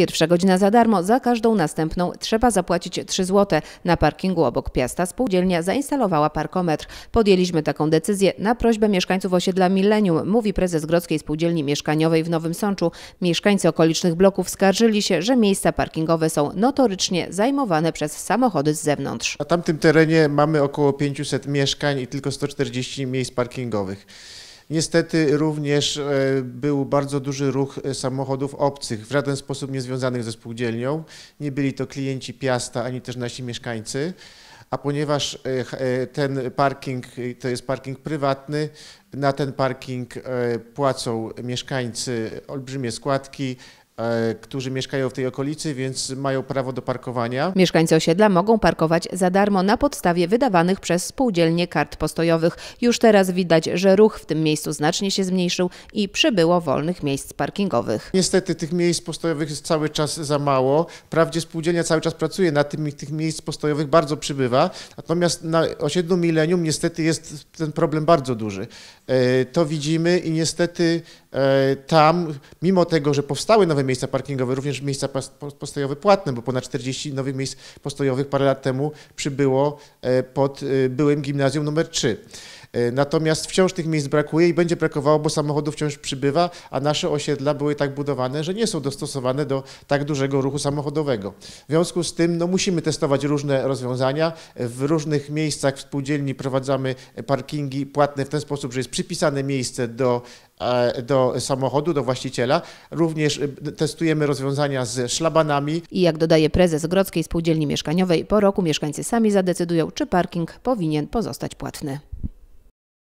Pierwsza godzina za darmo, za każdą następną trzeba zapłacić 3 zł. Na parkingu obok Piasta spółdzielnia zainstalowała parkometr. Podjęliśmy taką decyzję na prośbę mieszkańców osiedla Millennium, mówi prezes Grodzkiej Spółdzielni Mieszkaniowej w Nowym Sączu. Mieszkańcy okolicznych bloków skarżyli się, że miejsca parkingowe są notorycznie zajmowane przez samochody z zewnątrz. Na tamtym terenie mamy około 500 mieszkań i tylko 140 miejsc parkingowych. Niestety również e, był bardzo duży ruch e, samochodów obcych, w żaden sposób niezwiązanych ze spółdzielnią. Nie byli to klienci Piasta, ani też nasi mieszkańcy. A ponieważ e, ten parking to jest parking prywatny, na ten parking płacą mieszkańcy olbrzymie składki, E, którzy mieszkają w tej okolicy, więc mają prawo do parkowania. Mieszkańcy osiedla mogą parkować za darmo na podstawie wydawanych przez spółdzielnie kart postojowych. Już teraz widać, że ruch w tym miejscu znacznie się zmniejszył i przybyło wolnych miejsc parkingowych. Niestety tych miejsc postojowych jest cały czas za mało. Wprawdzie spółdzielnia cały czas pracuje na tym i tych miejsc postojowych bardzo przybywa, natomiast na osiedlu Milenium niestety jest ten problem bardzo duży. E, to widzimy i niestety e, tam, mimo tego, że powstały nowe miejsca miejsca parkingowe, również miejsca postojowe płatne, bo ponad 40 nowych miejsc postojowych parę lat temu przybyło e, pod e, byłym gimnazjum numer 3. E, natomiast wciąż tych miejsc brakuje i będzie brakowało, bo samochodów wciąż przybywa, a nasze osiedla były tak budowane, że nie są dostosowane do tak dużego ruchu samochodowego. W związku z tym no, musimy testować różne rozwiązania. W różnych miejscach w spółdzielni prowadzamy parkingi płatne w ten sposób, że jest przypisane miejsce do e, do samochodu, do właściciela. Również e, testujemy rozwiązania z szlabanami. I jak dodaje prezes Grodzkiej Spółdzielni Mieszkaniowej, po roku mieszkańcy sami zadecydują, czy parking powinien pozostać płatny.